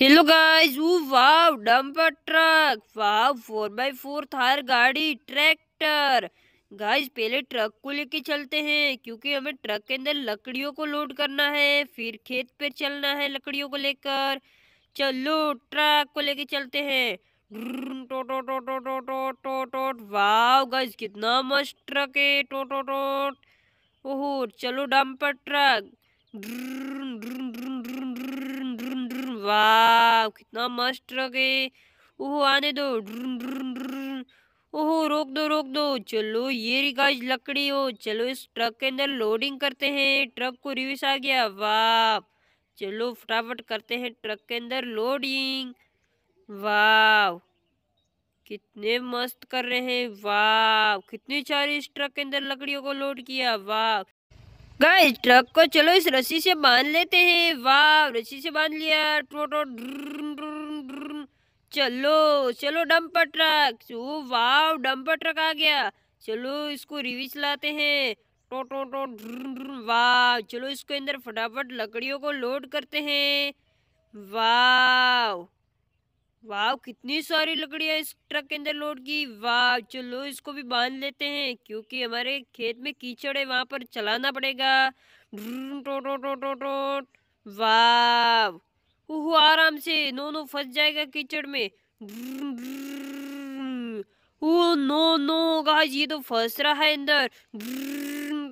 hello guys वो wow dumper truck wow four by four Thar गाड़ी tractor guys पहले truck को लेके चलते हैं क्योंकि हमें ट्रक के अंदर लकड़ियों को लोड करना है फिर खेत पर चलना है लकड़ियों को लेकर चलो ट्रक को लेके चलते हैं टोटो टोटो टोटो टोटो वाव गाइस कितना मस्त ट्रक है टोटो टोट ओहो चलो डंपर ट्रक वाह कितना मस्त ट्रक है ओहो आने दो ओहो रोक दो रोक दो चलो ये रिकाज लकड़ी हो चलो इस ट्रक के अंदर लोडिंग करते हैं ट्रक को रिविस आ गया वाह चलो फटाफट करते हैं ट्रक के अंदर लोडिंग वाह कितने मस्त कर रहे हैं वाह कितनी सारी इस ट्रक के अंदर लकड़ियों को लोड किया वाह गाइस ट्रक को चलो इस रस्सी से बांध लेते हैं वाह रस्सी से बांध लिया टोटो चलो चलो डंपर ट्रक ओ वाह डंपर ट्रक आ गया चलो इसको रिविच लाते हैं टोटो टो टो वाह चलो इसको अंदर फटाफट लकड़ियों को लोड करते हैं वाह वाह कितनी सारी लकड़ियाँ इस ट्रक के अंदर लोड की वाह चलो इसको भी बांध लेते हैं क्योंकि हमारे खेत में कीचड़ है वहाँ पर चलाना पड़ेगा वाह आराम से नो नो फंस जाएगा कीचड़ में ओ नो नो गाइस ये तो फंस रहा है अंदर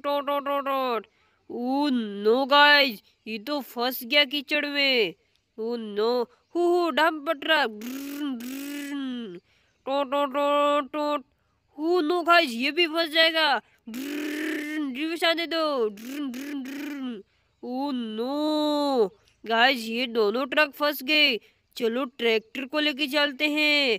tow tow tow oh no guys ये तो फंस गया कीचड़ में ओ नो हु हु ट्रक हु नो गाइस ये भी फंस जाएगा ये दे दो ओ नो गाइस ये दोनों ट्रक फंस गए चलो ट्रैक्टर को लेके चलते हैं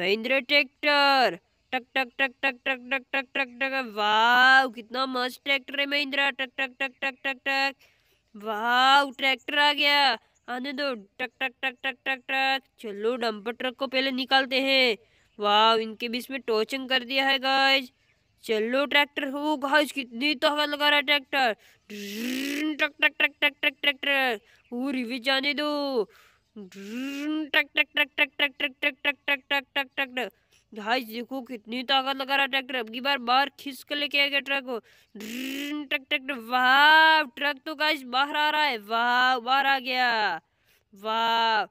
महिंद्रा ट्रैक्टर टक टक टक टक टक टक टक टक टक वाह कितना मस्त ट्रैक्टर है महिंद्रा टक टक टक टक टक टक वाह ट्रैक्टर आ गया आने दो टक टक टक टक टक टक चलो डंपर ट्रक को पहले निकालते हैं वाह इनके बीच में टोचिंग कर दिया है गाइज चलो ट्रैक्टर हो गाइज कितनी तो हवा लगा रहा है ट्रैक्टर टक टक टक टक टक टक वो रिविज जाने दो टक टक टक टक टक टक टक टक टक टक टक टक भाई देखो कितनी ताकत लगा रहा ट्रैक्टर अब की बार बाहर खींच कर लेके आएगा ट्रक को ट्रक ट्रैक्टर वाह ट्रक तो गाइस बाहर आ रहा है वाह बाहर आ गया वाह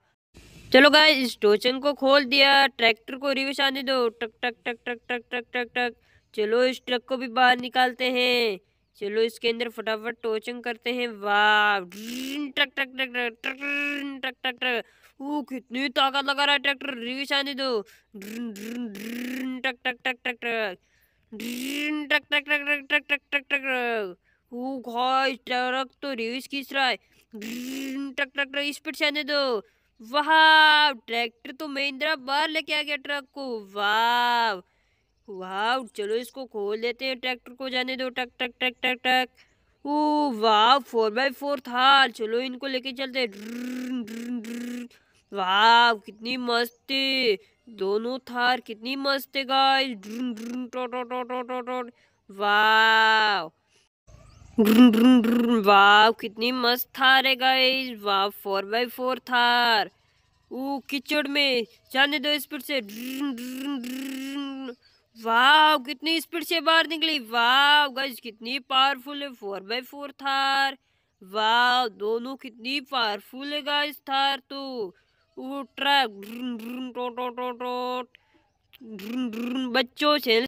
चलो गाइस स्टोचन को खोल दिया ट्रैक्टर को रिवेश आने दो टक टक टक टक टक टक टक टक चलो इस ट्रक को भी बाहर निकालते हैं चलो इसके अंदर फटाफट टोचिंग करते हैं वाह truck truck truck truck truck truck truck truck कितनी ताकत लगा रहा है ट्रैक्टर रिविश आने दो truck truck truck truck truck truck truck truck truck truck truck truck truck truck तो रिविश खींच रहा है ट्रक ट्रक ट्रक स्पीड से आने दो वाह ट्रैक्टर तो महिंद्रा बाहर लेके आ गया ट्रक को वाह वाह चलो इसको खोल देते हैं ट्रैक्टर को जाने दो टक टक टक टक टक ओ वाह फोर बाई फोर थार चलो इनको लेके चलते वाह कितनी मस्त है दोनों थार कितनी मस्त है गाइस वाह वाह कितनी मस्त थार है गाइस वाह four by four Thar oh किचड़ में जाने दो स्पीड से ड्रुन, ड्रुन, ड्रुन, वाह कितनी स्पीड से बाहर निकली वाह गज कितनी पावरफुल है फोर बाई फोर थार वाह दोनों कितनी पावरफुल है गज थार तो वो ट्रक बच्चों से